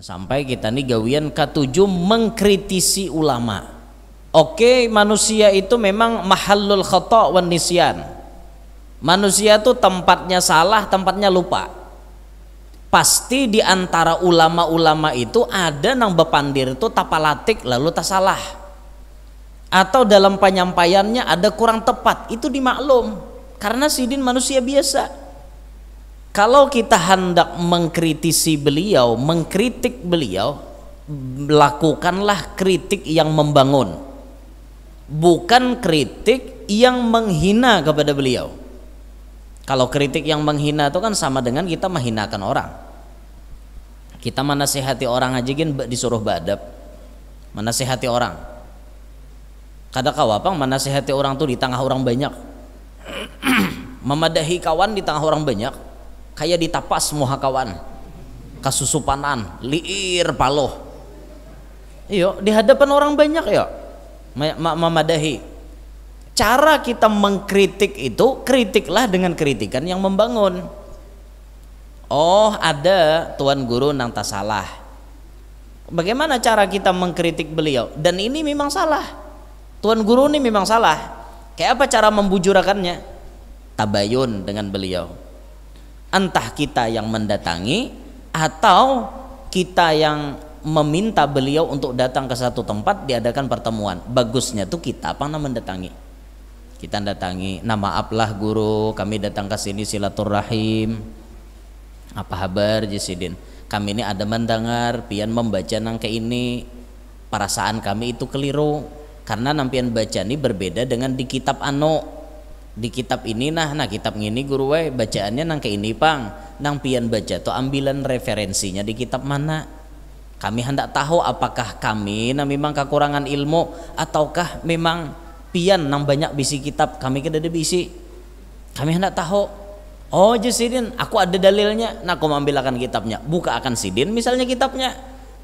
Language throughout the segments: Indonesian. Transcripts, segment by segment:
sampai kita nih gawian ketujuh mengkritisi ulama. Oke, manusia itu memang mahallul khata' wan nisyan. Manusia itu tempatnya salah, tempatnya lupa. Pasti di antara ulama-ulama itu ada nang bepandir itu tapalatik lalu tasalah. Atau dalam penyampaiannya ada kurang tepat, itu dimaklum. Karena sidin manusia biasa kalau kita hendak mengkritisi beliau, mengkritik beliau, lakukanlah kritik yang membangun, bukan kritik yang menghina kepada beliau. Kalau kritik yang menghina itu kan sama dengan kita menghinakan orang. Kita menasihati orang aja kan disuruh badap, menasihati orang. Kadang kawapang menasihati orang tuh di tengah orang banyak, memadahi kawan di tengah orang banyak kayak ditapas semua kawan kasusupanan liir paloh iyo di hadapan orang banyak ya memadahi cara kita mengkritik itu kritiklah dengan kritikan yang membangun oh ada tuan guru nang tak salah bagaimana cara kita mengkritik beliau dan ini memang salah tuan guru ini memang salah kayak apa cara membujurakannya tabayun dengan beliau entah kita yang mendatangi atau kita yang meminta beliau untuk datang ke satu tempat diadakan pertemuan bagusnya tuh kita apa namanya mendatangi kita datangi nama maaflah guru kami datang ke sini silaturahim apa kabar jisidin kami ini ada mendengar pian membaca nang ke ini perasaan kami itu keliru karena nampian baca ini berbeda dengan di kitab anu di kitab ini nah nah kitab ini guru wae bacaannya nang ke ini pang nang pian baca tuh ambilan referensinya di kitab mana kami hendak tahu apakah kami nah memang kekurangan ilmu ataukah memang pian nang banyak bisi kitab kami kada ada bisi kami hendak tahu oh sidin aku ada dalilnya nah aku akan kitabnya buka akan sidin misalnya kitabnya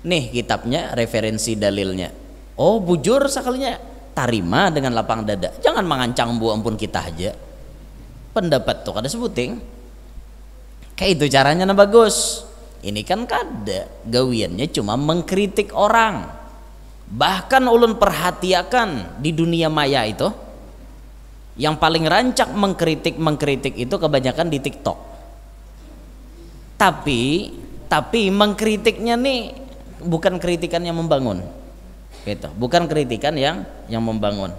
nih kitabnya referensi dalilnya oh bujur sekalinya tarima dengan lapang dada jangan mengancam bu ampun kita aja pendapat tuh kada sebuting kayak itu caranya na bagus ini kan kada gawiannya cuma mengkritik orang bahkan ulun perhatiakan di dunia maya itu yang paling rancak mengkritik mengkritik itu kebanyakan di TikTok tapi tapi mengkritiknya nih bukan kritikan yang membangun Gitu. Bukan kritikan yang yang membangun.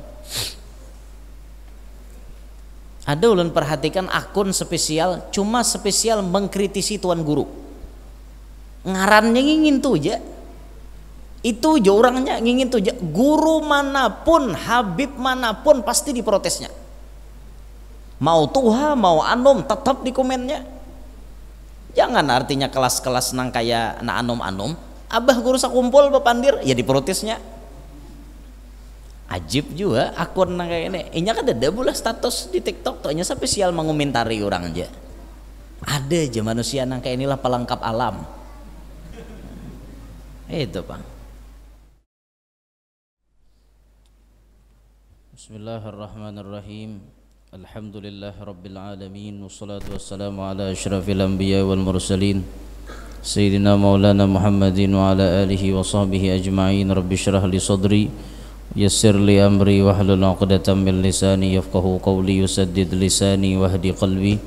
Ada ulun perhatikan akun spesial cuma spesial mengkritisi tuan guru. Ngarannya ingin tuh ya, Itu aja orangnya ingin tuh aja. Guru manapun, habib manapun pasti diprotesnya. Mau tuha, mau anom tetap di komennya. Jangan artinya kelas-kelas nang kayak anak anom-anom. Abah guru sakumpul bapandir ya diprotesnya ajib juga akun nang kayak ini inya kan ada bola status di tiktok tuh sampai sial mengomentari orang aja ada aja manusia nang kayak inilah pelengkap alam itu pak Bismillahirrahmanirrahim Alhamdulillah Rabbil Alamin Wassalatu wassalamu ala ashrafil anbiya wal mursalin Sayyidina maulana Muhammadin wa ala alihi wa sahbihi ajma'in Rabbi syrah li sadri يسر لي أمري واحلل عقدة من لساني يفقه قولي يسدد لساني واهدي قلبي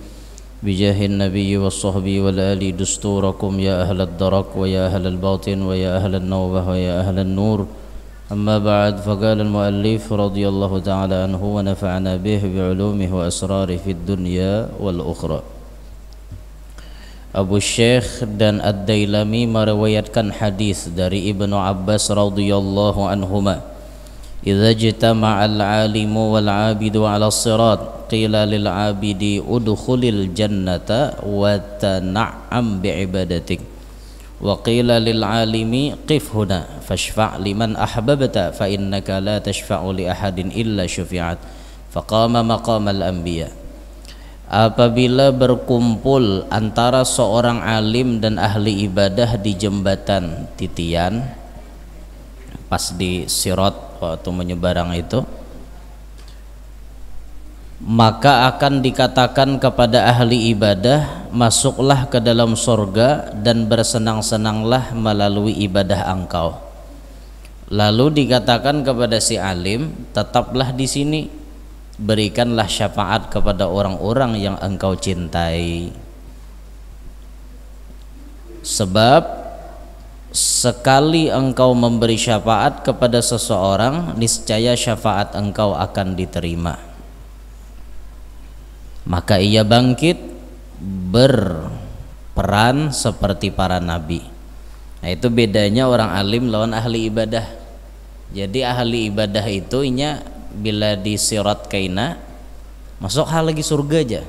بجاه النبي والصحب والآل دستوركم يا أهل الدرك ويا أهل الباطن ويا أهل النوبة ويا أهل النور أما بعد فقال المؤلف رضي الله تعالى عنه ونفعنا به بعلومه وأسراره في الدنيا والأخرى Abu Syekh dan Ad-Dailami meriwayatkan hadis dari Ibnu Abbas radhiyallahu anhuma إذا اجتمع العالم والعابد على الصراط قيل للعابد ادخل الجنة وتنعم بعبادتك وقيل للعالم قف هنا فاشفع لمن أحببت فإنك لا تشفع لأحد إلا شفعت فقام مقام الأنبياء Apabila berkumpul antara seorang alim dan ahli ibadah di jembatan titian pas di sirot atau menyebarang itu maka akan dikatakan kepada ahli ibadah masuklah ke dalam sorga dan bersenang-senanglah melalui ibadah engkau lalu dikatakan kepada si alim tetaplah di sini berikanlah syafaat kepada orang-orang yang engkau cintai sebab sekali engkau memberi syafaat kepada seseorang niscaya syafaat engkau akan diterima maka ia bangkit berperan seperti para nabi nah itu bedanya orang alim lawan ahli ibadah jadi ahli ibadah itu inya bila disirat kaina masuk hal lagi surga aja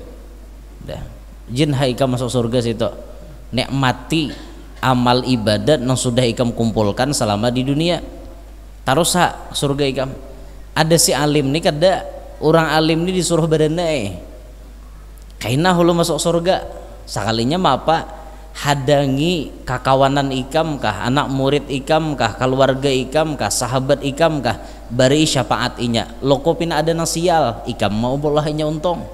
dah jin haika masuk surga situ nikmati amal ibadat yang sudah ikam kumpulkan selama di dunia taruh sa surga ikam ada si alim nih kada orang alim nih disuruh badan eh kaina hulu masuk surga sekalinya apa hadangi kakawanan ikam kah anak murid ikam kah keluarga ikam kah sahabat ikam kah bari syafaat inya loko pina ada nasial ikam mau bolahnya untung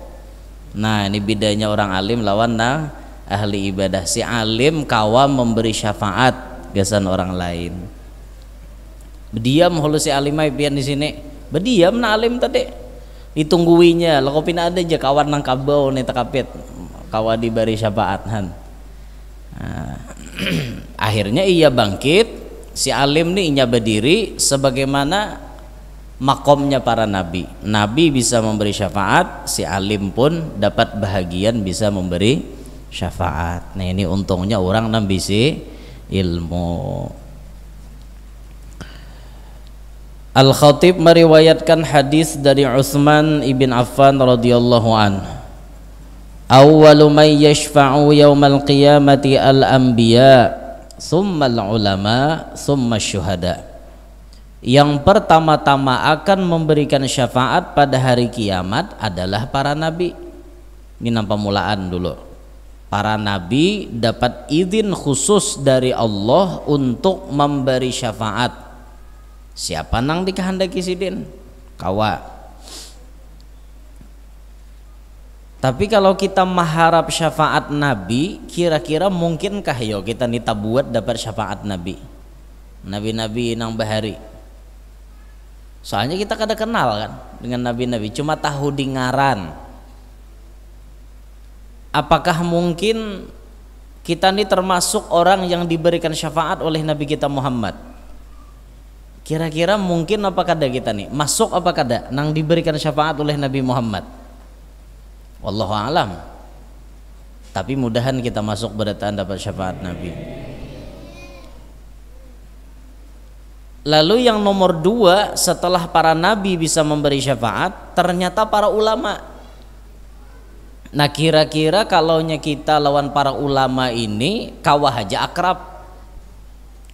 nah ini bedanya orang alim lawan nah ahli ibadah si alim kawam memberi syafaat gasan orang lain berdiam hulu si alimai pian di sini berdiam na alim tadi ditungguinya lekopin ada aja kawan nang kabau nih takapit kawa diberi syafaat han ah. akhirnya ia bangkit si alim nih inya berdiri sebagaimana makomnya para nabi. Nabi bisa memberi syafaat, si alim pun dapat bahagian bisa memberi syafaat nah ini untungnya orang nambisi ilmu Al Khatib meriwayatkan hadis dari Utsman ibn Affan radhiyallahu an Awwalu man yashfa'u al qiyamati al anbiya summa al ulama summa syuhada yang pertama-tama akan memberikan syafaat pada hari kiamat adalah para nabi ini nampak mulaan dulu para nabi dapat izin khusus dari Allah untuk memberi syafaat siapa nang dikehendaki sidin kawa tapi kalau kita mengharap syafaat nabi kira-kira mungkinkah yo kita nita buat dapat syafaat nabi nabi-nabi nang bahari soalnya kita kada kenal kan dengan nabi-nabi cuma tahu dengaran. ngaran apakah mungkin kita ini termasuk orang yang diberikan syafaat oleh Nabi kita Muhammad kira-kira mungkin apa kada kita nih masuk apa kada nang diberikan syafaat oleh Nabi Muhammad Wallahu alam tapi mudahan kita masuk berdatangan dapat syafaat Nabi lalu yang nomor dua setelah para Nabi bisa memberi syafaat ternyata para ulama' Nah kira-kira kalau kita lawan para ulama ini kawah aja akrab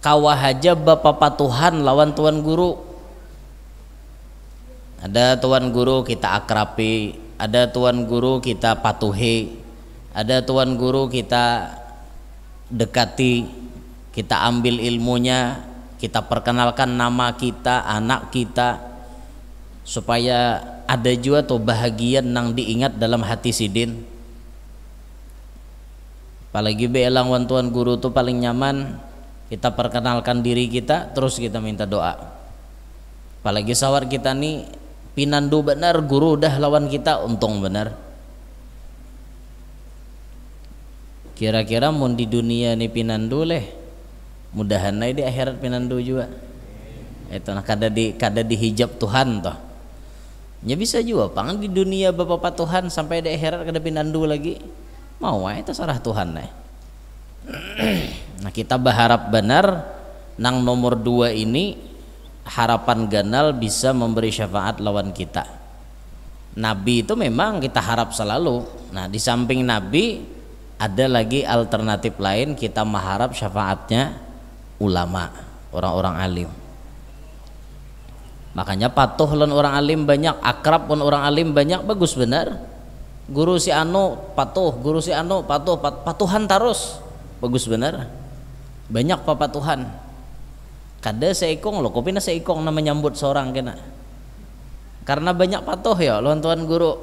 Kawah aja bapak patuhan lawan tuan guru Ada tuan guru kita akrabi Ada tuan guru kita patuhi Ada tuan guru kita dekati Kita ambil ilmunya Kita perkenalkan nama kita, anak kita Supaya ada juga atau bahagia nang diingat dalam hati sidin apalagi beelang wantuan guru tuh paling nyaman kita perkenalkan diri kita terus kita minta doa apalagi sawar kita nih pinandu benar guru udah lawan kita untung benar kira-kira mau di dunia nih pinandu leh mudahan di akhirat pinandu juga itu nah kada di kada dihijab Tuhan toh Ya bisa juga pang di dunia bapak bapak Tuhan sampai di akhirat kada pinandu lagi. Mau wae sarah Tuhan nah. nah kita berharap benar nang nomor dua ini harapan ganal bisa memberi syafaat lawan kita. Nabi itu memang kita harap selalu. Nah di samping Nabi ada lagi alternatif lain kita mengharap syafaatnya ulama orang-orang alim Makanya patuh lan orang alim banyak, akrab pun orang alim banyak, bagus benar. Guru si anu patuh, guru si anu patuh, pat, patuhan terus. Bagus benar. Banyak papa Tuhan Kada seikong lo, kopi seikong nama nyambut seorang kena. Karena banyak patuh ya, lo tuan guru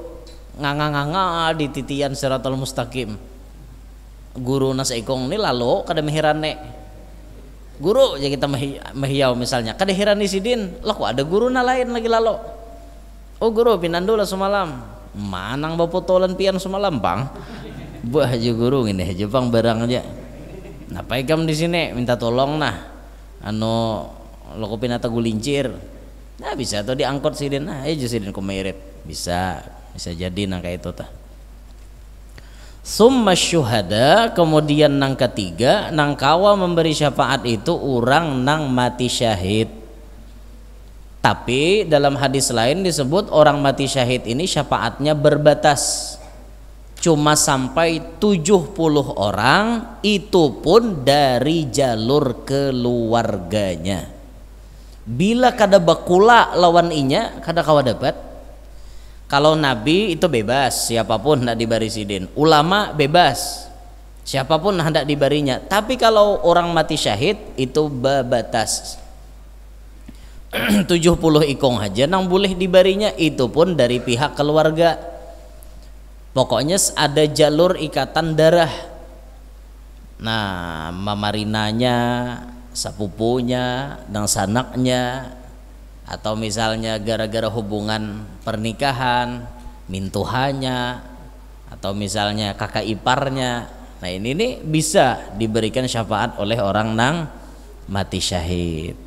nganga-nganga di titian seratul mustaqim. Guru nas ikong ni lalu kada mihirane guru ya kita mehiau misalnya kada heran isidin lah kok ada guru na lain lagi lalu oh guru dulu semalam manang bapotolan pian semalam bang buah haji guru ini haji bang barang aja napa ikam di sini minta tolong nah anu lo kopi nata gulincir nah bisa atau diangkut sidin nah aja sidin kumairit bisa bisa jadi nangka itu tah Summa syuhada kemudian nang ketiga nang kawa memberi syafaat itu orang nang mati syahid. Tapi dalam hadis lain disebut orang mati syahid ini syafaatnya berbatas. Cuma sampai 70 orang itu pun dari jalur keluarganya. Bila kada bakula lawan inya kada kawa dapat kalau nabi itu bebas, siapapun hendak diberi sidin. Ulama bebas, siapapun hendak diberinya. Tapi kalau orang mati syahid itu batas 70 ikong aja nang boleh diberinya itu pun dari pihak keluarga. Pokoknya ada jalur ikatan darah. Nah, mamarinanya, sepupunya, dan sanaknya, atau misalnya gara-gara hubungan pernikahan mintuhannya atau misalnya kakak iparnya nah ini nih bisa diberikan syafaat oleh orang nang mati syahid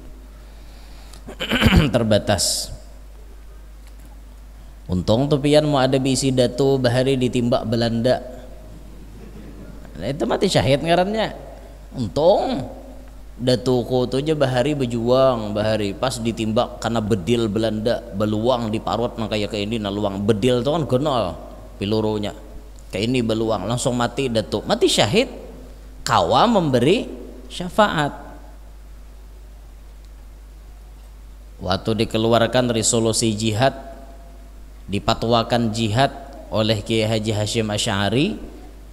terbatas untung tupian mau ada bisi datu bahari ditimbak Belanda nah, itu mati syahid ngarannya untung Datuku tu aja bahari berjuang bahari pas ditimbak karena bedil Belanda beluang di parut makanya kayak ini nah luang bedil tu kan genol pilurunya kayak ini beluang langsung mati datuk mati syahid kawa memberi syafaat waktu dikeluarkan resolusi jihad dipatuakan jihad oleh Kiai Haji Hashim Ashari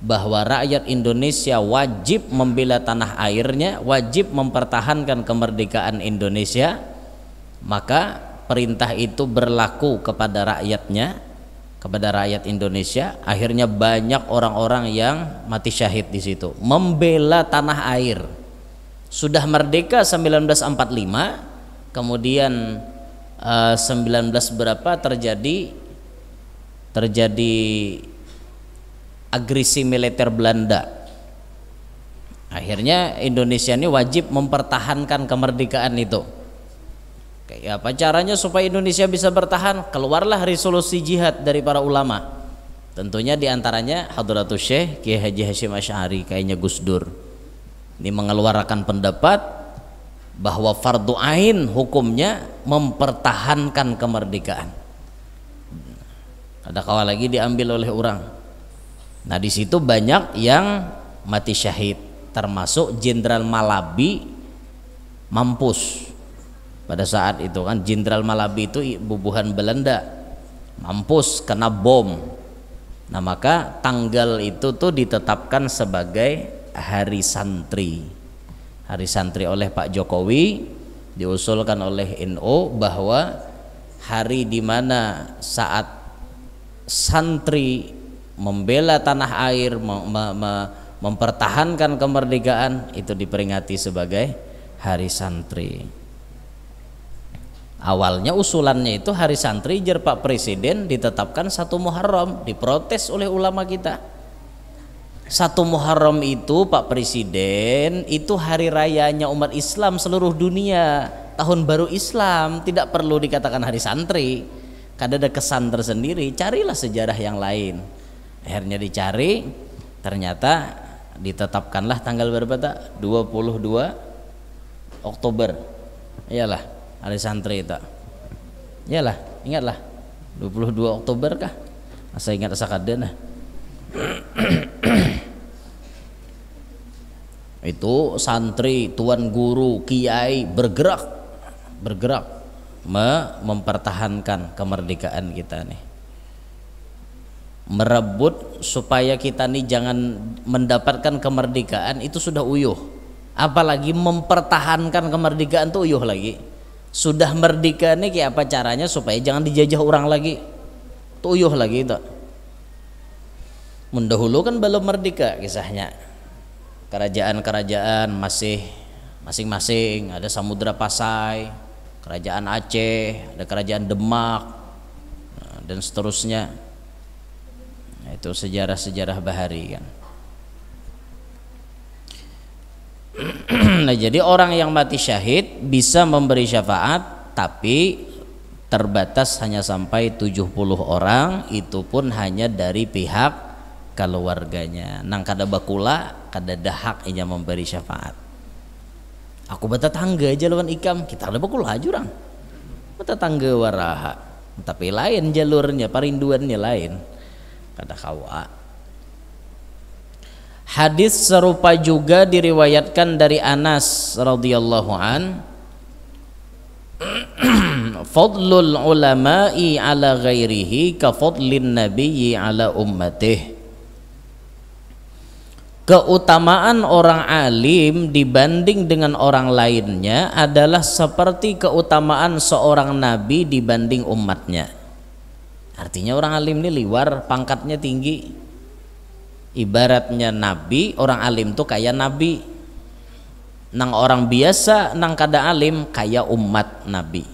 bahwa rakyat Indonesia wajib membela tanah airnya, wajib mempertahankan kemerdekaan Indonesia, maka perintah itu berlaku kepada rakyatnya, kepada rakyat Indonesia. Akhirnya banyak orang-orang yang mati syahid di situ, membela tanah air. Sudah merdeka 1945, kemudian 19 eh, berapa terjadi terjadi agresi militer Belanda. Akhirnya Indonesia ini wajib mempertahankan kemerdekaan itu. Kayak apa caranya supaya Indonesia bisa bertahan? Keluarlah resolusi jihad dari para ulama. Tentunya diantaranya Hadratu Syekh Kiai Haji Hashim Ashari, kayaknya Gus Dur. Ini mengeluarkan pendapat bahwa fardu ain hukumnya mempertahankan kemerdekaan. Ada kawal lagi diambil oleh orang Nah di situ banyak yang mati syahid, termasuk Jenderal Malabi mampus pada saat itu kan Jenderal Malabi itu bubuhan Belanda mampus kena bom. Nah maka tanggal itu tuh ditetapkan sebagai Hari Santri. Hari Santri oleh Pak Jokowi diusulkan oleh NU NO bahwa hari di mana saat santri membela tanah air mem mem mempertahankan kemerdekaan itu diperingati sebagai hari santri awalnya usulannya itu hari santri jer Pak Presiden ditetapkan satu Muharram diprotes oleh ulama kita satu Muharram itu Pak Presiden itu hari rayanya umat Islam seluruh dunia tahun baru Islam tidak perlu dikatakan hari santri kada ada kesan tersendiri carilah sejarah yang lain akhirnya dicari ternyata ditetapkanlah tanggal berapa tak 22 Oktober iyalah ada santri itu iyalah ingatlah 22 Oktober kah masa ingat kadena itu santri tuan guru kiai bergerak bergerak mempertahankan kemerdekaan kita nih merebut supaya kita nih jangan mendapatkan kemerdekaan itu sudah uyuh apalagi mempertahankan kemerdekaan itu uyuh lagi sudah merdeka nih kayak apa caranya supaya jangan dijajah orang lagi itu uyuh lagi itu mendahulu kan belum merdeka kisahnya kerajaan-kerajaan masih masing-masing ada Samudra Pasai kerajaan Aceh ada kerajaan Demak dan seterusnya itu sejarah-sejarah bahari kan nah jadi orang yang mati syahid bisa memberi syafaat tapi terbatas hanya sampai 70 orang itu pun hanya dari pihak keluarganya nang kada bakula kada dahak inya memberi syafaat aku betah tangga aja lawan ikam kita ada bakula jurang Betah tangga waraha tapi lain jalurnya parinduannya lain kata kawa hadis serupa juga diriwayatkan dari Anas radhiyallahu an fadlul ulama'i ala ghairihi ka fadlin nabiyyi ala ummatih keutamaan orang alim dibanding dengan orang lainnya adalah seperti keutamaan seorang nabi dibanding umatnya Artinya orang alim ini liwar, pangkatnya tinggi. Ibaratnya nabi, orang alim tuh kayak nabi. Nang orang biasa, nang kada alim kayak umat nabi.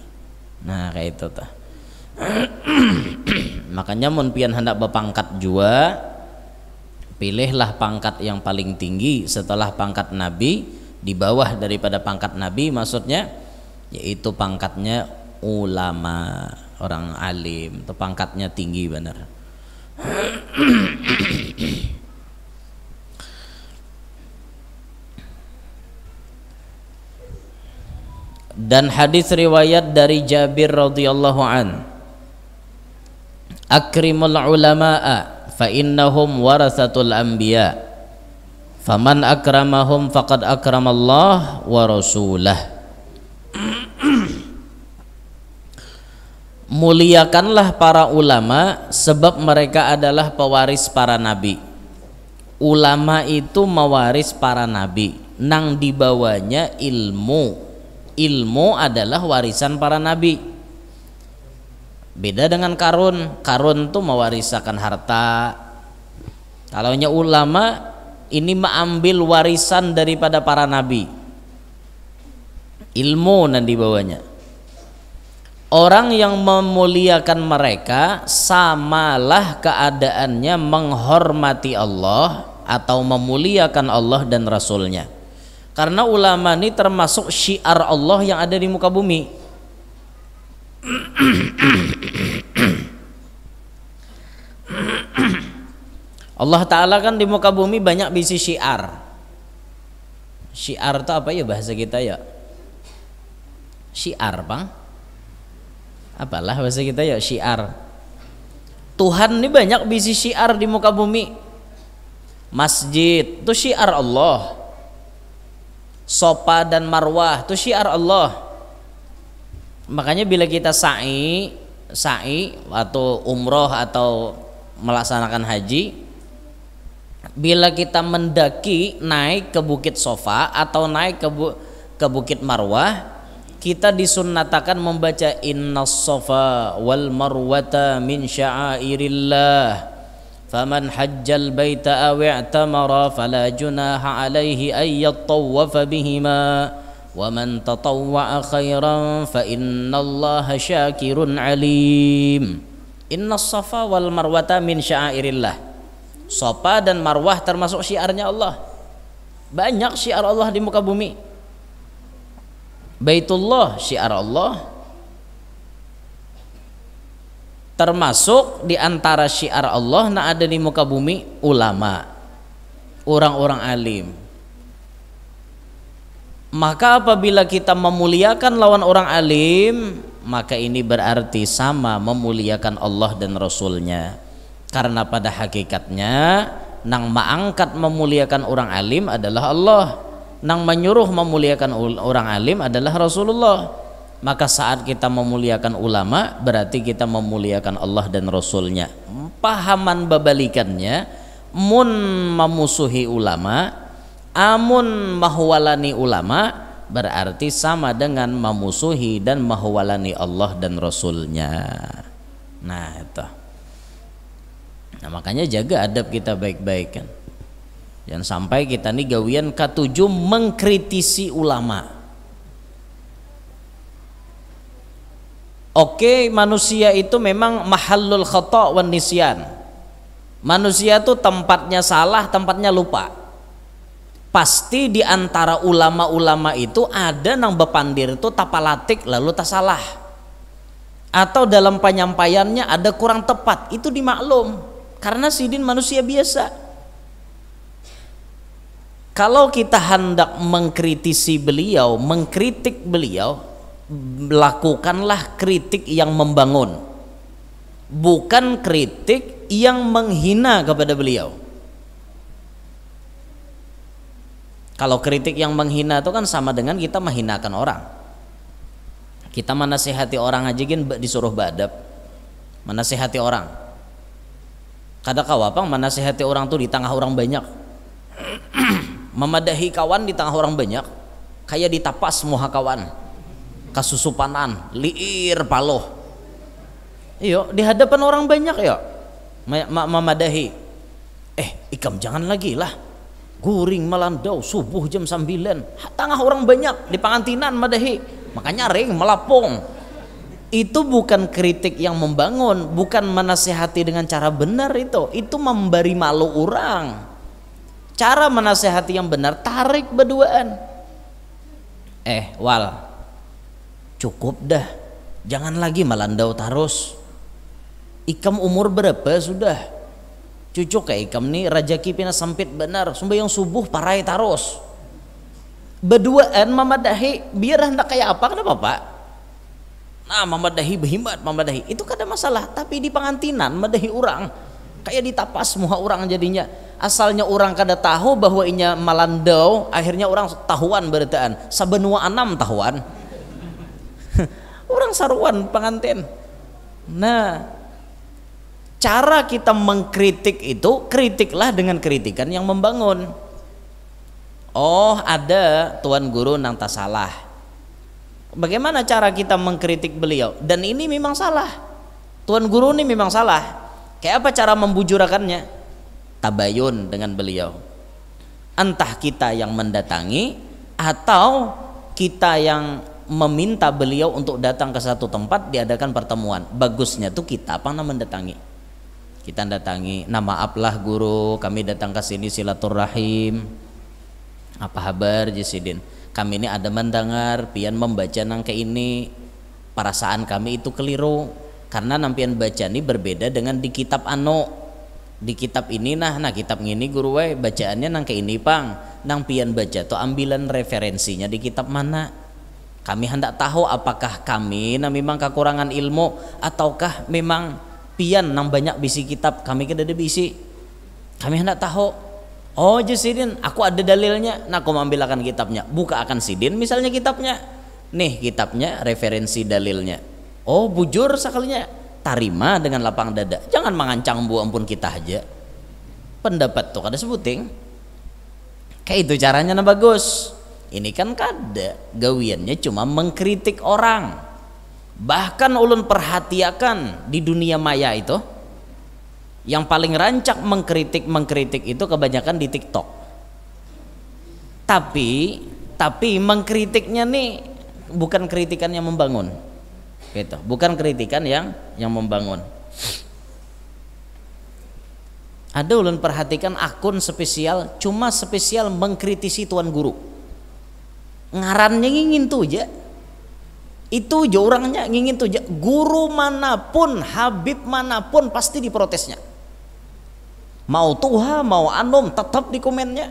Nah, kayak itu tuh. Makanya mun pian hendak berpangkat jua, pilihlah pangkat yang paling tinggi setelah pangkat nabi di bawah daripada pangkat nabi maksudnya yaitu pangkatnya ulama orang alim atau pangkatnya tinggi benar dan hadis riwayat dari Jabir radhiyallahu an akrimul ulama'a fa innahum warasatul anbiya' faman akramahum faqad akramallah wa rasulah muliakanlah para ulama sebab mereka adalah pewaris para nabi ulama itu mewaris para nabi nang dibawanya ilmu ilmu adalah warisan para nabi beda dengan karun karun itu mewarisakan harta kalau ulama ini mengambil warisan daripada para nabi ilmu nang dibawanya Orang yang memuliakan mereka samalah keadaannya menghormati Allah atau memuliakan Allah dan Rasulnya. Karena ulama ini termasuk syiar Allah yang ada di muka bumi. Allah Ta'ala kan di muka bumi banyak bisi syiar. Syiar itu apa ya bahasa kita ya? Syiar bang? apalah bahasa kita ya syiar Tuhan ini banyak bisi syiar di muka bumi masjid itu syiar Allah sopa dan marwah itu syiar Allah makanya bila kita sa'i sa'i atau umroh atau melaksanakan haji bila kita mendaki naik ke bukit sofa atau naik ke bu, ke bukit marwah kita disunnatakan membaca Inna safa wal marwata min sya'airillah faman hajjal bayta awi'tamara i'tamara fala junaha alaihi ayyat tawwafa bihima wa man tatawwa'a khairan fa Inna allaha syakirun alim Inna safa wal marwata min sya'airillah Sofa dan Marwah termasuk syiarnya Allah banyak syiar Allah di muka bumi Baitullah syiar Allah termasuk di antara syiar Allah nah ada di muka bumi ulama orang-orang alim maka apabila kita memuliakan lawan orang alim maka ini berarti sama memuliakan Allah dan Rasulnya karena pada hakikatnya nang maangkat memuliakan orang alim adalah Allah nang menyuruh memuliakan orang alim adalah Rasulullah maka saat kita memuliakan ulama berarti kita memuliakan Allah dan Rasulnya pahaman babalikannya mun memusuhi ulama amun mahwalani ulama berarti sama dengan memusuhi dan mahwalani Allah dan Rasulnya nah itu nah makanya jaga adab kita baik-baik kan Jangan sampai kita nih gawian K7 mengkritisi ulama. Oke, manusia itu memang mahallul khata wan nisyan. Manusia itu tempatnya salah, tempatnya lupa. Pasti di antara ulama-ulama itu ada nang bepandir itu tapalatik lalu tasalah. Atau dalam penyampaiannya ada kurang tepat, itu dimaklum. Karena sidin manusia biasa kalau kita hendak mengkritisi beliau, mengkritik beliau, lakukanlah kritik yang membangun. Bukan kritik yang menghina kepada beliau. Kalau kritik yang menghina itu kan sama dengan kita menghinakan orang. Kita menasihati orang aja kan disuruh badap. Menasihati orang. Kada kawapang menasihati orang tuh di tengah orang banyak. memadahi kawan di tengah orang banyak kayak ditapas muha kawan kasusupanan liir paloh iyo di hadapan orang banyak ya memadahi eh ikam jangan lagi lah guring melandau subuh jam 9 tengah orang banyak di pangantinan madahi makanya ring melapung itu bukan kritik yang membangun bukan menasehati dengan cara benar itu itu memberi malu orang Cara menasehati yang benar tarik berduaan. Eh, wal. Cukup dah. Jangan lagi malandau tarus Ikam umur berapa sudah? Cucu kayak ikam nih raja kipina sempit benar. Sumpah yang subuh parai tarus Berduaan dahi biar hendak kayak apa kenapa pak? Nah dahi memadahi berhimbat dahi itu kada kan masalah tapi di pengantinan dahi orang kayak ditapas semua orang jadinya asalnya orang kada tahu bahwa inya malandau akhirnya orang tahuan beritaan sabenua enam tahuan orang saruan pengantin nah cara kita mengkritik itu kritiklah dengan kritikan yang membangun oh ada tuan guru nang tak salah bagaimana cara kita mengkritik beliau dan ini memang salah tuan guru ini memang salah Kayak apa cara membujurakannya? Tabayun dengan beliau. Entah kita yang mendatangi atau kita yang meminta beliau untuk datang ke satu tempat diadakan pertemuan. Bagusnya tuh kita apa namanya mendatangi. Kita datangi, nah maaflah guru, kami datang ke sini silaturahim. Apa kabar Jisidin? Kami ini ada mendengar, pian membaca nang ke ini. Perasaan kami itu keliru karena nampian ini berbeda dengan di kitab ano di kitab ini nah nah kitab ini guru wae bacaannya nang ke ini pang nang pian baca tuh ambilan referensinya di kitab mana kami hendak tahu apakah kami nah memang kekurangan ilmu ataukah memang pian nang banyak bisi kitab kami kada ada bisi kami hendak tahu oh sidin aku ada dalilnya nah aku akan kitabnya buka akan sidin misalnya kitabnya nih kitabnya referensi dalilnya oh bujur sekalinya tarima dengan lapang dada jangan mengancang bu ampun kita aja pendapat tuh kada sebuting kayak itu caranya na bagus ini kan kada gawiannya cuma mengkritik orang bahkan ulun perhatiakan di dunia maya itu yang paling rancak mengkritik mengkritik itu kebanyakan di TikTok. Tapi tapi mengkritiknya nih bukan kritikan yang membangun gitu bukan kritikan yang yang membangun ada ulun perhatikan akun spesial cuma spesial mengkritisi tuan guru ngarannya ingin tuh aja itu aja orangnya ingin tuh aja guru manapun habib manapun pasti diprotesnya mau tuha mau anom tetap di komennya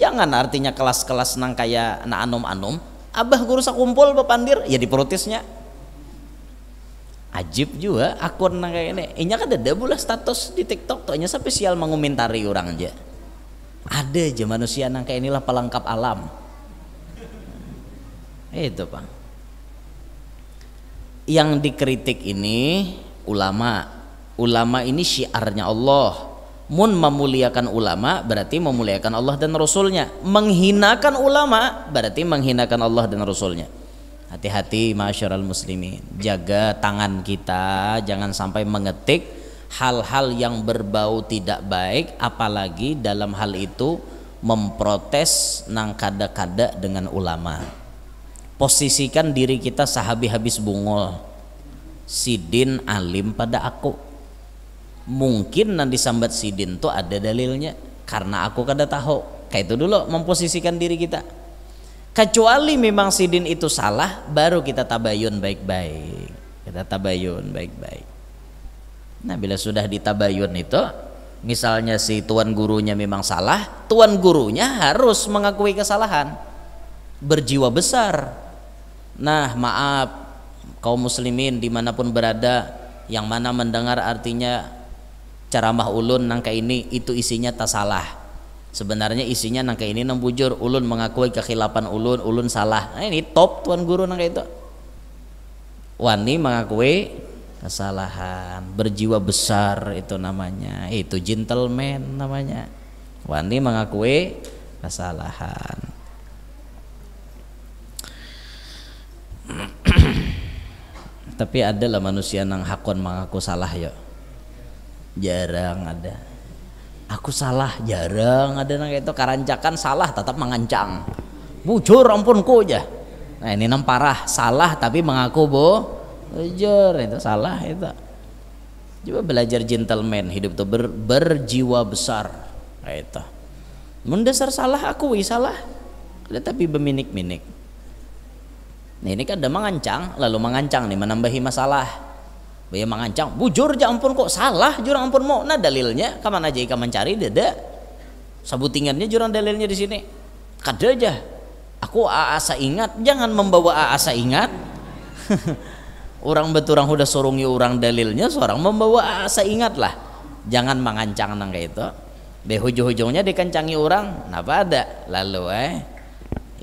jangan artinya kelas-kelas nang kayak anak anom anom abah guru sakumpul bapandir ya diprotesnya ajib juga akun nang kayak ini inya kan ada bola status di tiktok tuh hanya spesial mengomentari orang aja ada aja manusia nang kayak inilah pelengkap alam itu pak yang dikritik ini ulama ulama ini syiarnya Allah mun memuliakan ulama berarti memuliakan Allah dan Rasulnya menghinakan ulama berarti menghinakan Allah dan Rasulnya Hati-hati masyarakat muslimin, jaga tangan kita jangan sampai mengetik hal-hal yang berbau tidak baik apalagi dalam hal itu memprotes nang kada-kada dengan ulama. Posisikan diri kita sahabi habis bungol. Sidin alim pada aku. Mungkin nanti sambat sidin tuh ada dalilnya karena aku kada tahu. Kayak itu dulu memposisikan diri kita kecuali memang sidin itu salah baru kita tabayun baik-baik kita tabayun baik-baik nah bila sudah ditabayun itu misalnya si tuan gurunya memang salah tuan gurunya harus mengakui kesalahan berjiwa besar nah maaf kaum muslimin dimanapun berada yang mana mendengar artinya ceramah ulun nangka ini itu isinya tak salah sebenarnya isinya nangka ini nang bujur ulun mengakui kekhilapan ulun ulun salah nah, ini top tuan guru nangka itu wani mengakui kesalahan berjiwa besar itu namanya itu gentleman namanya wani mengakui kesalahan tapi adalah manusia nang hakon mengaku salah ya jarang ada aku salah jarang ada nang itu karancakan salah tetap mengancang bujur ampunku aja nah ini nam parah salah tapi mengaku bo bujur itu salah itu coba belajar gentleman hidup itu ber, berjiwa besar nah, itu mendasar salah bisa salah tetapi beminik-minik nah ini kan ada mengancang lalu mengancang nih menambahi masalah Ya mengancam, bujur ja ya ampun kok salah jurang ampun mau. Nah dalilnya kemana aja ika mencari dada. Sabutingannya jurang dalilnya di sini. Kada aja. Aku asa ingat, jangan membawa asa ingat. orang betul orang udah sorungi orang dalilnya, seorang membawa asa ingat lah. Jangan mengancang nang kayak itu. Be hujung-hujungnya dikencangi orang, napa ada? Lalu eh,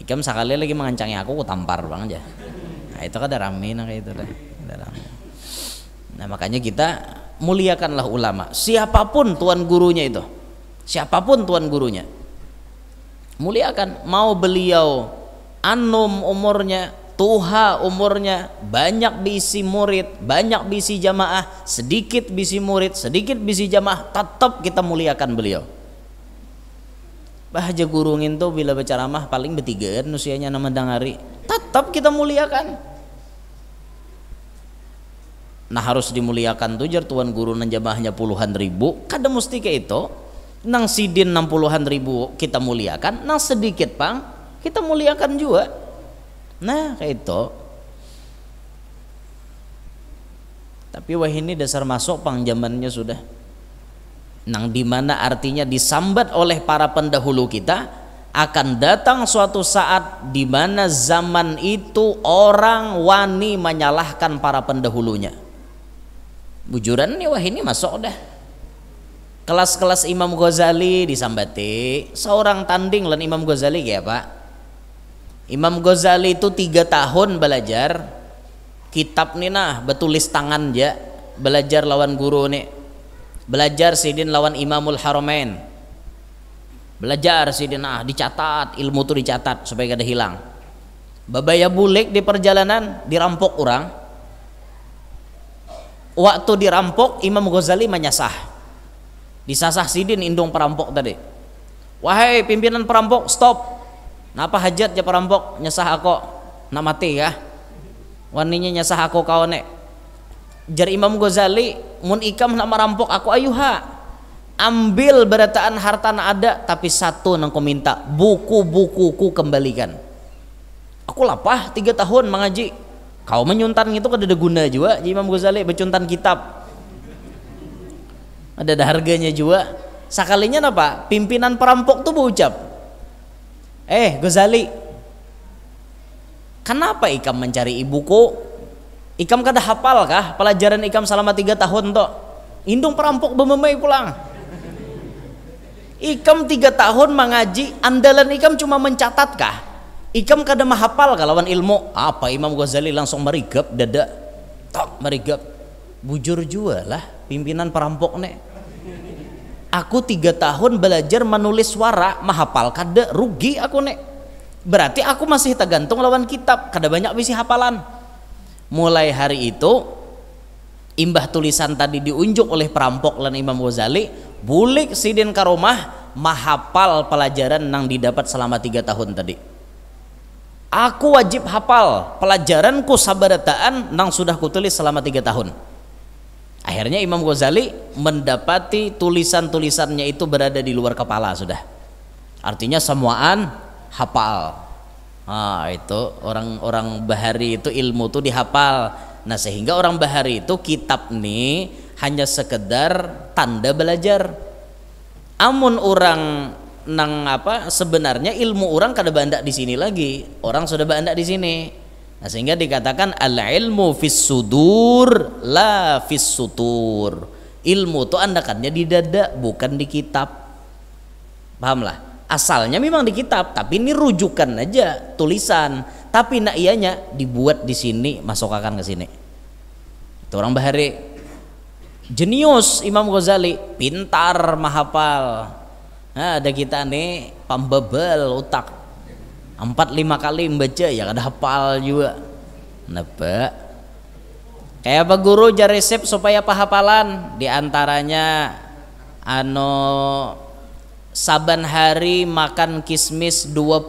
ikam sekali lagi mengancangi aku, aku tampar bang aja. Nah itu kada rame nang kayak itu deh. Nah, makanya kita muliakanlah ulama, siapapun tuan gurunya itu. Siapapun tuan gurunya. Muliakan mau beliau anum umurnya, tuha umurnya, banyak bisi murid, banyak bisi jamaah, sedikit bisi murid, sedikit bisi jamaah, tetap kita muliakan beliau. Bahaja gurungin tuh bila berceramah paling betigaan usianya nama dangari. Tetap kita muliakan nah harus dimuliakan tuh jar tuan guru jamaahnya puluhan ribu kada mesti ke itu nang sidin enam puluhan ribu kita muliakan nang sedikit pang kita muliakan juga nah ke itu tapi wah ini dasar masuk pang zamannya sudah nang dimana artinya disambat oleh para pendahulu kita akan datang suatu saat di mana zaman itu orang wani menyalahkan para pendahulunya bujuran nih wah ini masuk dah kelas-kelas Imam Ghazali disambati seorang tanding lan Imam Ghazali ya pak Imam Ghazali itu tiga tahun belajar kitab nih nah betulis tangan ya belajar lawan guru nih belajar sidin lawan Imamul Haramain belajar sidin ah dicatat ilmu itu dicatat supaya gak ada hilang babaya bulik di perjalanan dirampok orang waktu dirampok Imam Ghazali menyasah disasah sidin indung perampok tadi wahai pimpinan perampok stop napa hajat ya perampok nyasah aku nak mati ya waninya nyasah aku kawane jar Imam Ghazali mun ikam nak merampok aku ayuha ambil berataan harta nak ada tapi satu nang kau minta buku-bukuku kembalikan aku lapah tiga tahun mengaji Kau menyuntan itu kada guna juga Jadi, Imam Ghazali becuntan kitab. Ada ada harganya juga. Sekalinya apa? Pimpinan perampok tuh berucap. Eh Ghazali. Kenapa ikam mencari ibuku? Ikam kada hafal kah pelajaran ikam selama tiga tahun toh? Indung perampok bememai pulang. Ikam tiga tahun mengaji, andalan ikam cuma mencatat kah? Ikam kada mahapal kalawan ilmu. Apa Imam Ghazali langsung merigap dada. Tok merigap. Bujur jua lah pimpinan perampok nek. Aku tiga tahun belajar menulis suara mahapal kada rugi aku nek. Berarti aku masih tergantung lawan kitab kada banyak bisi hafalan. Mulai hari itu imbah tulisan tadi diunjuk oleh perampok lan Imam Ghazali bulik sidin ke rumah mahapal pelajaran yang didapat selama tiga tahun tadi Aku wajib hafal pelajaranku sabarataan nang sudah kutulis selama tiga tahun. Akhirnya Imam Ghazali mendapati tulisan-tulisannya itu berada di luar kepala sudah. Artinya semuaan hafal. Ah, itu orang-orang Bahari itu ilmu itu dihafal. Nah, sehingga orang Bahari itu kitab nih hanya sekedar tanda belajar. Amun orang nang apa sebenarnya ilmu orang kada banda di sini lagi orang sudah banda di sini nah, sehingga dikatakan al ilmu fis sudur la fis sutur ilmu itu andakannya di dada bukan di kitab pahamlah asalnya memang di kitab tapi ini rujukan aja tulisan tapi nak ianya dibuat di sini masuk akan ke sini itu orang bahari jenius Imam Ghazali pintar mahapal nah, ada kita nih pambebel otak empat lima kali membaca ya ada hafal juga napa kayak apa guru jari resep supaya pahapalan diantaranya ano saban hari makan kismis 21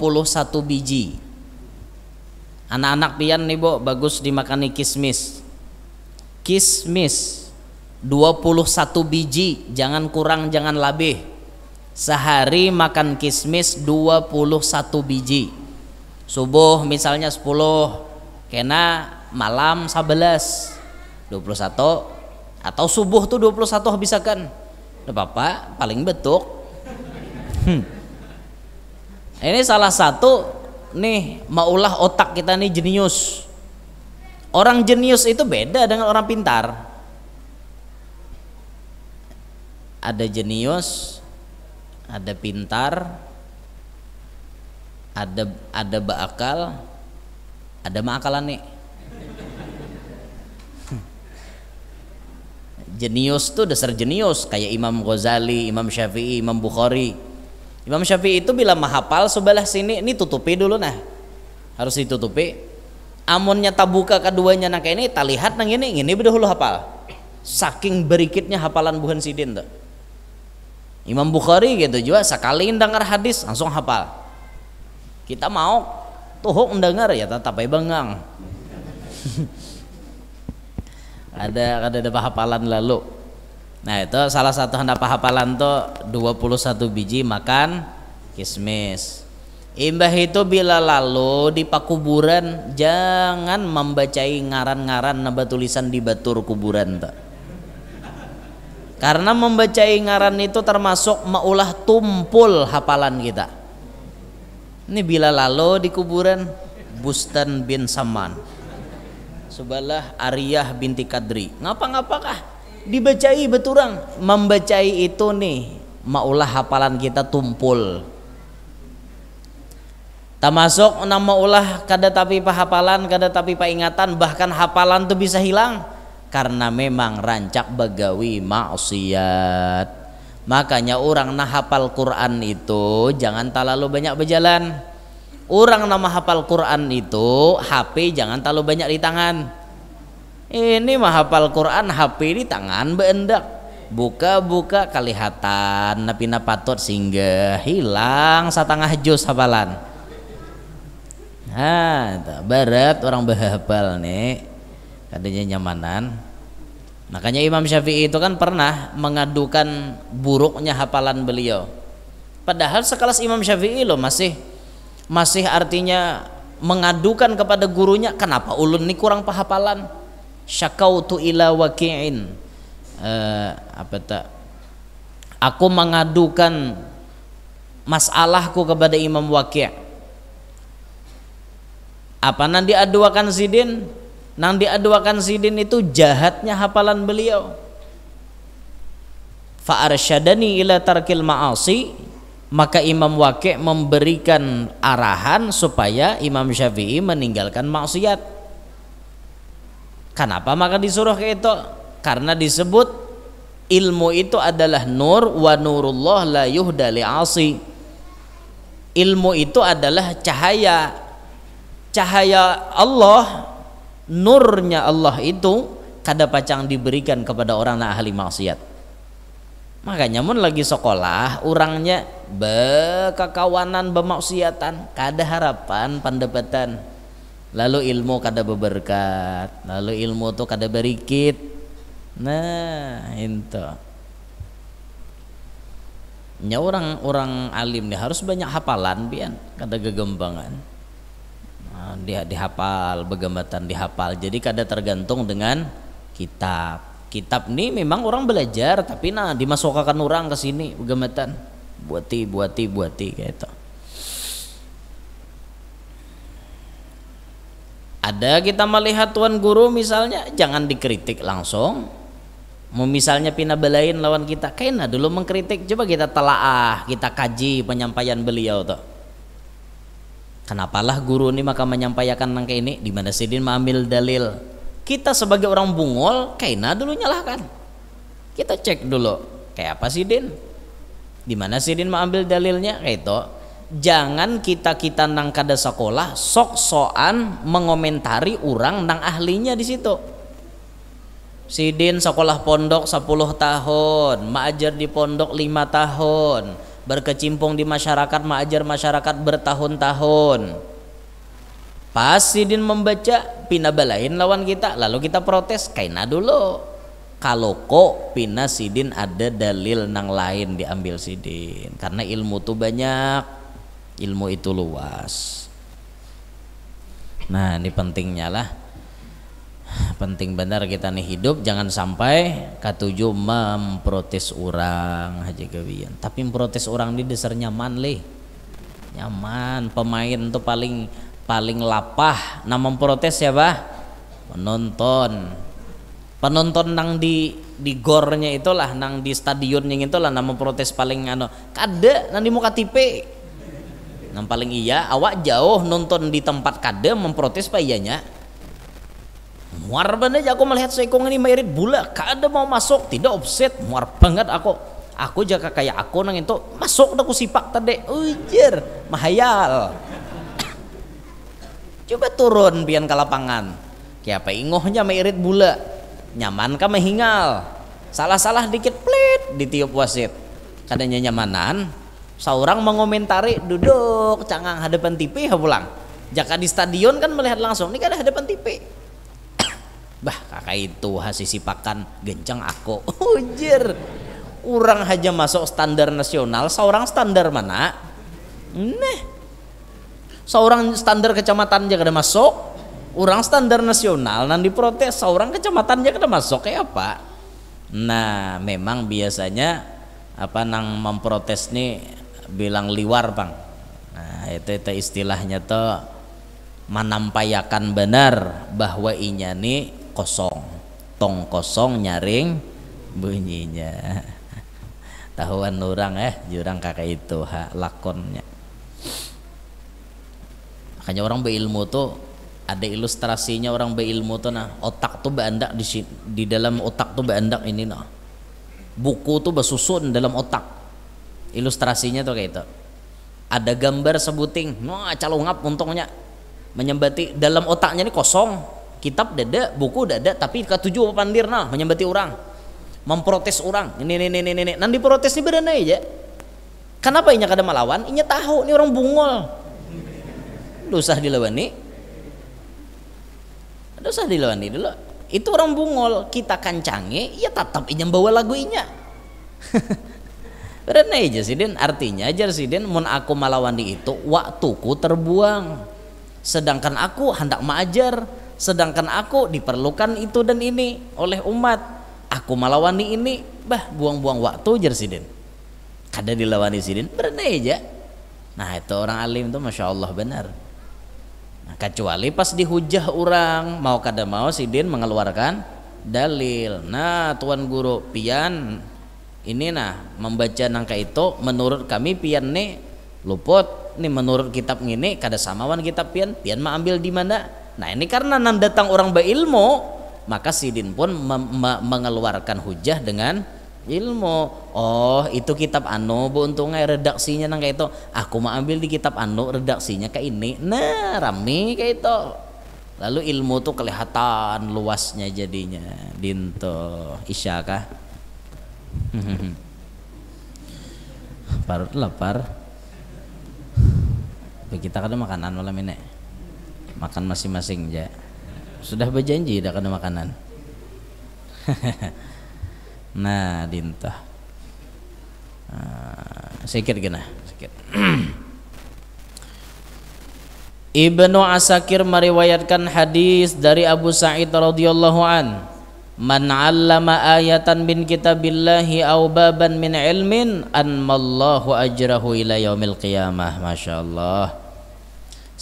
biji anak-anak pian nih bu bagus dimakani kismis kismis 21 biji jangan kurang jangan lebih sehari makan kismis 21 biji subuh misalnya 10 kena malam 11 21 atau subuh tuh 21 habisakan apa apa paling betuk hmm. ini salah satu nih maulah otak kita nih jenius orang jenius itu beda dengan orang pintar ada jenius ada pintar ada ada bakal, ada makalan nih jenius tuh dasar jenius kayak Imam Ghazali, Imam Syafi'i, Imam Bukhari. Imam Syafi'i itu bilang mahapal sebelah sini ini tutupi dulu nah. Harus ditutupi. Amunnya tabuka keduanya nak ini talihat nang ini, ini bedahulu hafal. Saking berikitnya hafalan Buhan sidin tuh. Imam Bukhari gitu juga sekali dengar hadis langsung hafal kita mau tuhuk mendengar ya tetap aja bengang ada ada ada hafalan lalu nah itu salah satu hendak hafalan tuh 21 biji makan kismis Imbah itu bila lalu di pakuburan jangan membacai ngaran-ngaran naba tulisan di batur kuburan tuh. Karena membaca ingaran itu termasuk maulah tumpul hafalan kita. Ini bila lalu di kuburan Bustan bin Saman. Sebelah Aryah binti Kadri. Ngapa-ngapakah? Dibacai beturang. Membacai itu nih maulah hafalan kita tumpul. Termasuk nama ulah kada tapi pahapalan, kada tapi pahingatan. bahkan hafalan tuh bisa hilang karena memang rancak begawi maksiat makanya orang nah hafal Quran itu jangan terlalu banyak berjalan orang nama hafal Quran itu HP jangan terlalu banyak di tangan ini mah hafal Quran HP di tangan beendak buka-buka kelihatan tapi patut sehingga hilang setengah juz hafalan ha nah, berat orang berhafal nih adanya nyamanan makanya Imam Syafi'i itu kan pernah mengadukan buruknya hafalan beliau padahal sekelas Imam Syafi'i loh masih masih artinya mengadukan kepada gurunya kenapa ulun ini kurang pahapalan syakautu ila waki'in uh, eh, apa tak aku mengadukan masalahku kepada Imam Waki' apa nanti aduakan sidin Nang diaduakan Sidin itu jahatnya hafalan beliau. Fa'arshadani ila tarkil ma'asi maka Imam Wake memberikan arahan supaya Imam Syafi'i meninggalkan maksiat. Kenapa maka disuruh ke itu? Karena disebut ilmu itu adalah nur wa nurullah la yuhda asi. Ilmu itu adalah cahaya. Cahaya Allah nurnya Allah itu kada pacang diberikan kepada orang na ahli maksiat makanya mun lagi sekolah orangnya bekakawanan bermaksiatan, kada harapan pendapatan lalu ilmu kada berberkat, lalu ilmu tuh kada berikit nah itu nya orang orang alim nih harus banyak hafalan biar kada gegembangan Eh, di, dihafal, begambatan dihafal. Jadi kada tergantung dengan kitab. Kitab ini memang orang belajar tapi nah dimasukkan orang ke sini begambatan. Buati, buati, buati kayak itu. Ada kita melihat tuan guru misalnya jangan dikritik langsung. Mau misalnya pina belain lawan kita, kena dulu mengkritik coba kita telaah, kita kaji penyampaian beliau tuh Kenapalah guru ini maka menyampaikan nangka ini di mana sidin mengambil dalil. Kita sebagai orang bungol, kaina dulu nyalahkan. Kita cek dulu, kayak apa sidin? Di mana sidin mengambil dalilnya? Kayak itu. Jangan kita kita nang kada sekolah sok soan mengomentari orang nang ahlinya di situ. Sidin sekolah pondok 10 tahun, maajar di pondok 5 tahun berkecimpung di masyarakat mengajar masyarakat bertahun-tahun pas sidin membaca pina balain lawan kita lalu kita protes kaina dulu kalau kok pina sidin ada dalil nang lain diambil sidin karena ilmu tuh banyak ilmu itu luas nah ini pentingnya lah penting benar kita nih hidup jangan sampai katuju memprotes orang haji gawian tapi memprotes orang di dasar nyaman leh nyaman pemain tuh paling paling lapah nah memprotes ya bah penonton penonton nang di di gornya itulah nang di stadion yang itulah nang memprotes paling ano kade nang di muka tipe nang paling iya awak jauh nonton di tempat kade memprotes pak iyanya Muar banget aku melihat seekong ini mirip bula kada mau masuk tidak offset muar banget aku aku jaga kayak aku nang itu masuk udah aku sipak tadi ujir mahayal coba turun pian ke lapangan kiapa ingohnya mirip bula nyaman kah hingal salah-salah dikit pelit ditiup wasit kadanya nyamanan seorang mengomentari duduk cangang hadapan tipe ya pulang jaka di stadion kan melihat langsung ini kan hadapan tipe bah kakak itu hasil pakan gencang aku ujir orang aja masuk standar nasional seorang standar mana Nih, seorang standar kecamatan aja kada masuk orang standar nasional nanti protes seorang kecamatan aja kada masuk kayak eh, apa nah memang biasanya apa nang memprotes nih bilang liwar bang nah itu, itu istilahnya tuh menampayakan benar bahwa inya nih kosong tong kosong nyaring bunyinya tahuan orang eh jurang kakek itu ha, lakonnya makanya orang berilmu tuh ada ilustrasinya orang berilmu tuh nah otak tuh beandak di di dalam otak tuh beandak ini nah buku tuh bersusun dalam otak ilustrasinya tuh kayak itu ada gambar sebuting no calungap untungnya menyembati dalam otaknya ini kosong kitab dada buku dada tapi ketujuh pandir nah menyembati orang memprotes orang ini ini ini ini nanti protes ini berani aja kenapa ini kada melawan ini tahu ini orang bungol dosa dilawani dosa dilawani dulu itu orang bungol kita kancangi ya tetap inya bawa lagu inya berani aja sih din artinya aja sih din mun aku melawan di itu waktuku terbuang sedangkan aku hendak maajar sedangkan aku diperlukan itu dan ini oleh umat aku melawani ini bah buang-buang waktu sidin kada dilawani sidin berneja nah itu orang alim itu masya Allah benar nah, kecuali pas dihujah orang mau kada mau sidin mengeluarkan dalil nah tuan guru pian ini nah membaca nangka itu menurut kami pian nih luput nih menurut kitab ini kada samawan kitab pian pian mau ambil di mana Nah ini karena nan datang orang berilmu maka Sidin pun mengeluarkan hujah dengan ilmu. Oh itu kitab anu bu untungnya redaksinya nang kayak itu. Aku mau ambil di kitab anu redaksinya kayak ini. Nah rame kayak itu. Lalu ilmu tuh kelihatan luasnya jadinya. Dinto Isya kah? Parut lapar. Kita kan makanan malam ini makan masing-masing ya sudah berjanji tidak ada makanan nah Dinta, uh, sikit gena sikit Ibnu Asakir meriwayatkan hadis dari Abu Sa'id radhiyallahu an Man 'allama ayatan bin kitabillahi aw baban min ilmin anmallahu ajrahu ila yaumil qiyamah masyaallah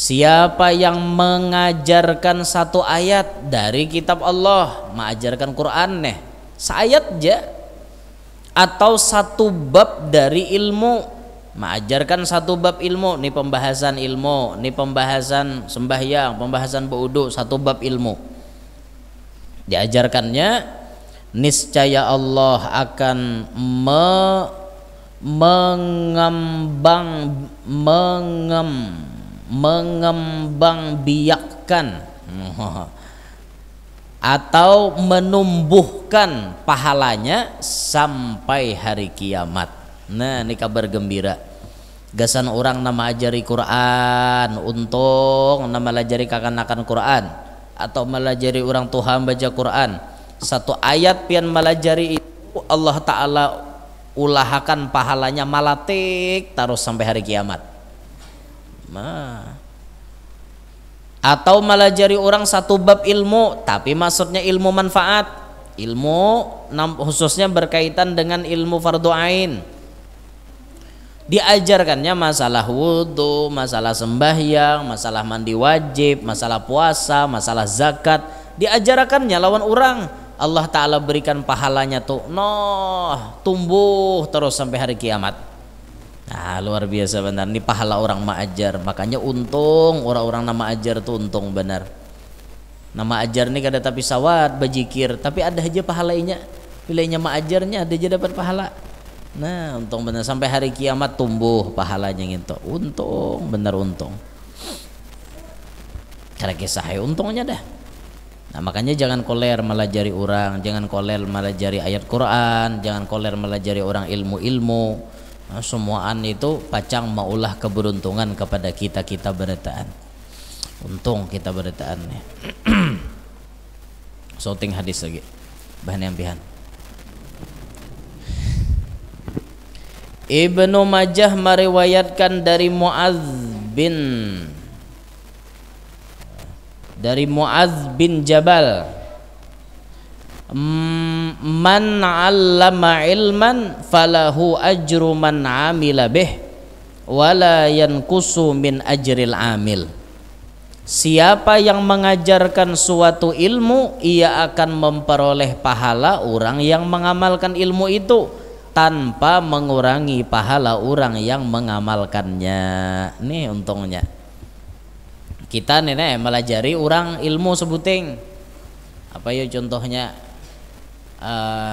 Siapa yang mengajarkan satu ayat dari kitab Allah, mengajarkan Quran nih, seayat aja atau satu bab dari ilmu, mengajarkan satu bab ilmu, nih pembahasan ilmu, nih pembahasan sembahyang, pembahasan beudu, satu bab ilmu. Diajarkannya niscaya Allah akan me mengembang mengembang mengembangbiakkan atau menumbuhkan pahalanya sampai hari kiamat. Nah, ini kabar gembira. Gasan orang nama ajari Quran, untung nama ajari kakan-akan Quran atau melajari orang Tuhan baca Quran. Satu ayat pian melajari itu Allah Ta'ala ulahakan pahalanya malatik taruh sampai hari kiamat Ma, Atau malah jari orang satu bab ilmu, tapi maksudnya ilmu manfaat. Ilmu khususnya berkaitan dengan ilmu fardu ain. Diajarkannya masalah wudhu, masalah sembahyang, masalah mandi wajib, masalah puasa, masalah zakat. Diajarkannya lawan orang. Allah Ta'ala berikan pahalanya tuh. Noh, tumbuh terus sampai hari kiamat Nah, luar biasa benar. Ini pahala orang ma'ajar. Makanya untung orang-orang nama ajar tuh untung benar. Nama ajar ini kada tapi sawat bajikir, tapi ada aja pahalanya. pilihnya ma'ajarnya ada aja dapat pahala. Nah, untung benar sampai hari kiamat tumbuh pahalanya gitu. Untung benar untung. Cara kisah ya, untungnya dah. Nah, makanya jangan koler melajari orang, jangan koler melajari ayat Quran, jangan koler melajari orang ilmu-ilmu. Nah, semuaan itu pacang maulah keberuntungan kepada kita kita beritaan untung kita beritaan ya hadis lagi bahan yang bahan. Ibnu Majah meriwayatkan dari Muaz bin dari Muaz bin Jabal man 'allama ilman falahu ajru man 'amila bih wala yanqusu min ajril 'amil Siapa yang mengajarkan suatu ilmu ia akan memperoleh pahala orang yang mengamalkan ilmu itu tanpa mengurangi pahala orang yang mengamalkannya nih untungnya kita nenek melajari orang ilmu sebuting apa ya contohnya uh,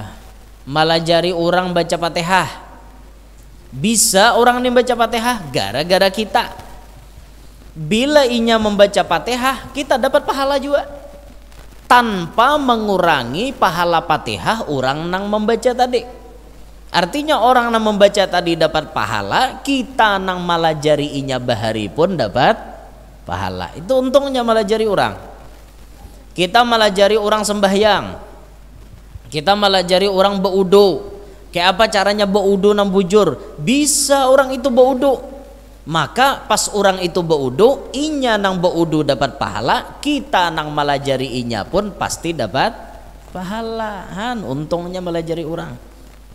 malah jari orang baca Fatihah. Bisa orang ini baca Fatihah gara-gara kita. Bila inya membaca Fatihah, kita dapat pahala juga tanpa mengurangi pahala Fatihah orang nang membaca tadi. Artinya orang nang membaca tadi dapat pahala, kita nang malah jari inya bahari pun dapat pahala. Itu untungnya malah jari orang. Kita malah jari orang sembahyang, kita malah jari orang beudu. Kayak apa caranya beudu nam bujur? Bisa orang itu beudu. Maka pas orang itu beudu, inya nang beudu dapat pahala, kita nang malah jari inya pun pasti dapat pahala. Han, untungnya jari orang.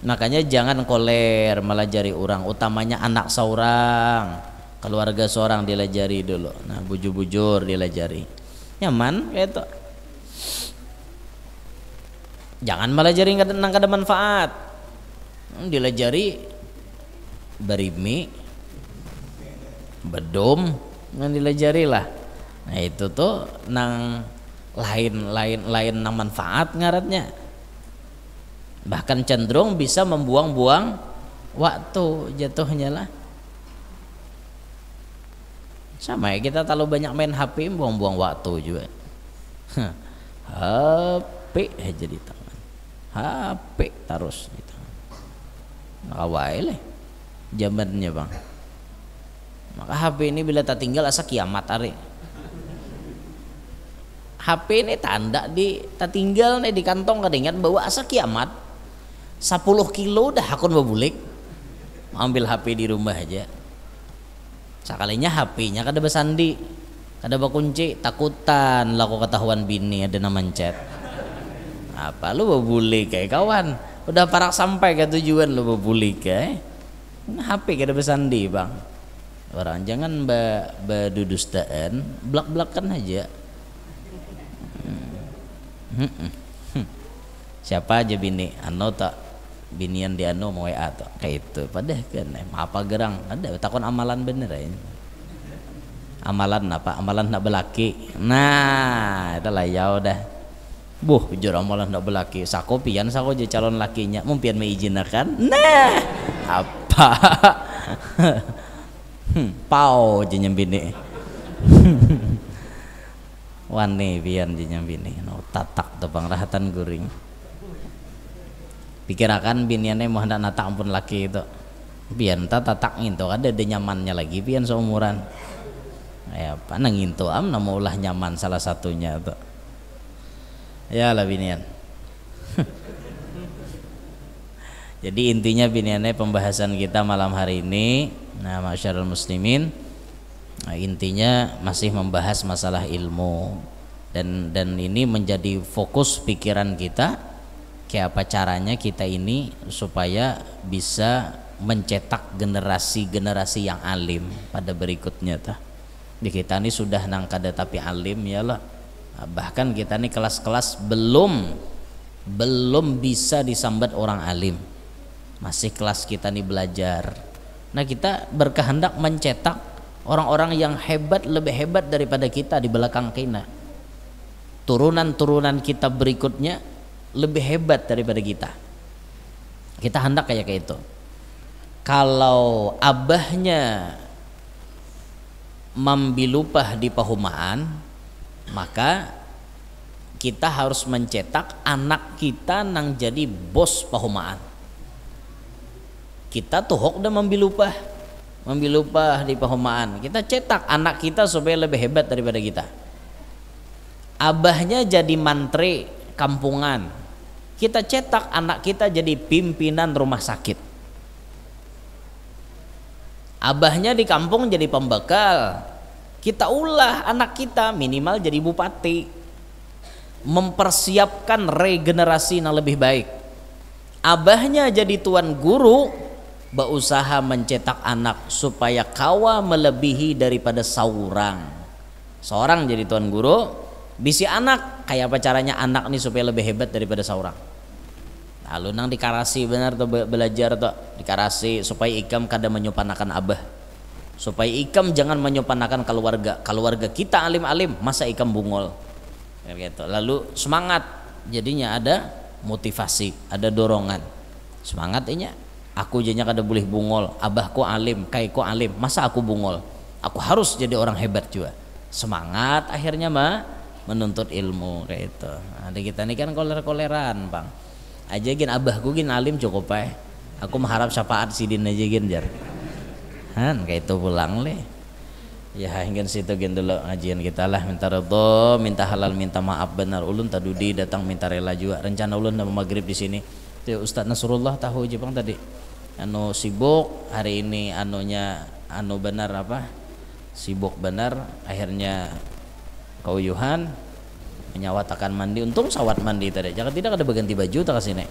Makanya jangan koler malah jari orang, utamanya anak seorang, keluarga seorang dilajari dulu. Nah, bujur-bujur dilajari. Nyaman kayak itu jangan malah jari nang kada manfaat hmm, dilajari berimi bedom nggak dilajari lah nah itu tuh nang lain lain lain nang manfaat ngaratnya bahkan cenderung bisa membuang-buang waktu jatuhnya lah sama ya kita terlalu banyak main HP buang-buang waktu juga HP aja ditang HP terus gitu. Awal jamannya bang. Maka HP ini bila tak tinggal asa kiamat hari. HP ini tanda di tak tinggal nih di kantong kadingan bawa asa kiamat. 10 kilo dah akun babulik. Ambil HP di rumah aja. Sakalinya HP-nya kada besandi, kada bakunci, takutan laku ketahuan bini ada nama chat apa lu bebuli kayak kawan udah parak sampai ke tujuan lu bebuli kayak nah, hp HP pesan di bang orang jangan ba badudustaan belak belakan aja hmm. hmm. Hmm. siapa aja bini anu tak binian di anu mau WA tak kayak itu padahal kan eh, apa gerang ada takon amalan bener ini amalan apa amalan nak belaki nah itulah ya udah buh jujur amalan ndak pian sakopian je calon lakinya mumpian meijinakan nah apa hmm, pau jenyem bini wani pian jenyem bini no tatak tebang rahatan guring pikirakan biniannya mau hendak nata ampun laki itu pian tata tak itu ada ada nyamannya lagi pian seumuran ya apa nang itu am namu nyaman salah satunya tuh Ya lah binian. Jadi intinya biniannya eh, pembahasan kita malam hari ini Nah masyarakat muslimin nah, Intinya masih membahas masalah ilmu dan, dan ini menjadi fokus pikiran kita Kayak apa caranya kita ini supaya bisa mencetak generasi-generasi yang alim pada berikutnya tah. Di kita ini sudah nangkada tapi alim ya lah bahkan kita ini kelas-kelas belum belum bisa disambat orang alim masih kelas kita ini belajar nah kita berkehendak mencetak orang-orang yang hebat lebih hebat daripada kita di belakang kita turunan-turunan kita berikutnya lebih hebat daripada kita kita hendak kayak kayak itu kalau abahnya mambilupah di pahumaan maka kita harus mencetak anak kita nang jadi bos pahumaan kita tuh hok dah membilupah membilupah di pahumaan kita cetak anak kita supaya lebih hebat daripada kita abahnya jadi mantri kampungan kita cetak anak kita jadi pimpinan rumah sakit abahnya di kampung jadi pembekal kita ulah anak kita minimal jadi bupati. Mempersiapkan regenerasi yang lebih baik. Abahnya jadi tuan guru, berusaha mencetak anak supaya kawa melebihi daripada saurang Seorang jadi tuan guru, bisi anak kayak apa caranya anak nih supaya lebih hebat daripada saurang Lalu nang dikarasi benar tuh belajar tuh dikarasi supaya ikam kada menyupanakan abah supaya ikam jangan menyopanakan keluarga keluarga kita alim-alim masa ikam bungol ya, gitu lalu semangat jadinya ada motivasi ada dorongan semangat ini aku jadinya kada boleh bungol abahku alim kaiku alim masa aku bungol aku harus jadi orang hebat juga semangat akhirnya mah menuntut ilmu kayak itu ada nah, kita ini kan koler-koleran bang aja gin abahku gin alim cukup eh aku mengharap syafaat sidin aja gin jar han itu pulang le ya ingin situ gin dulu ngajian kita lah minta redho minta halal minta maaf benar ulun tadudi datang minta rela juga rencana ulun nama maghrib di sini Tuh ya, Ustaz Nasrullah tahu Jepang tadi anu sibuk hari ini anunya anu benar apa sibuk benar akhirnya kau Yuhan akan mandi untung sawat mandi tadi jangan tidak ada berganti baju tak sini?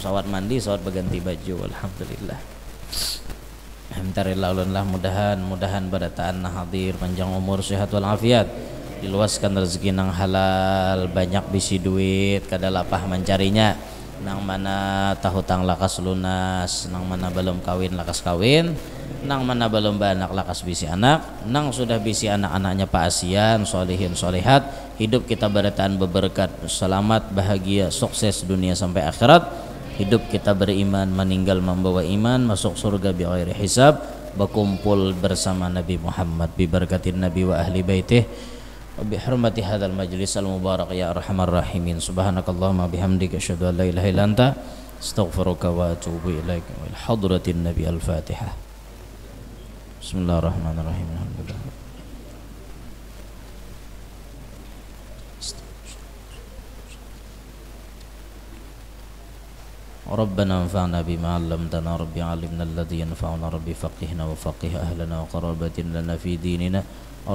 sawat mandi sawat berganti baju alhamdulillah Alhamdulillah ulunlah mudahan-mudahan badataan hadir panjang umur sehat walafiat diluaskan rezeki nang halal banyak bisi duit kada lapah mencarinya nang mana tahu tang lakas lunas nang mana belum kawin lakas kawin nang mana belum banyak lakas bisi anak nang sudah bisi anak-anaknya pak asian solehin solehat hidup kita berdataan beberkat selamat bahagia sukses dunia sampai akhirat hidup kita beriman meninggal membawa iman masuk surga bi ghairi hisab berkumpul bersama Nabi Muhammad bi barakatin Nabi wa ahli baitih wa bi hurmati hadzal majlis al mubarak ya arhamar rahimin subhanakallahumma bihamdika asyhadu an la ilaha illa anta astaghfiruka wa atubu ilaik wa hadratin nabi al fatihah bismillahirrahmanirrahim alhamdulillah ربنا انفعنا بما علمتنا ربي علمنا الذي ينفعنا ربي فقهنا وفقه أهلنا وقرابتنا لنا في ديننا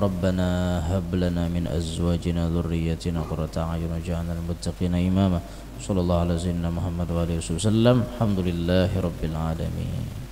ربنا هب لنا من أزواجنا ذريتنا قرة أعين وجعلنا المتقين إماما صلى الله على سيدنا محمد وآله وسلم الحمد لله رب العالمين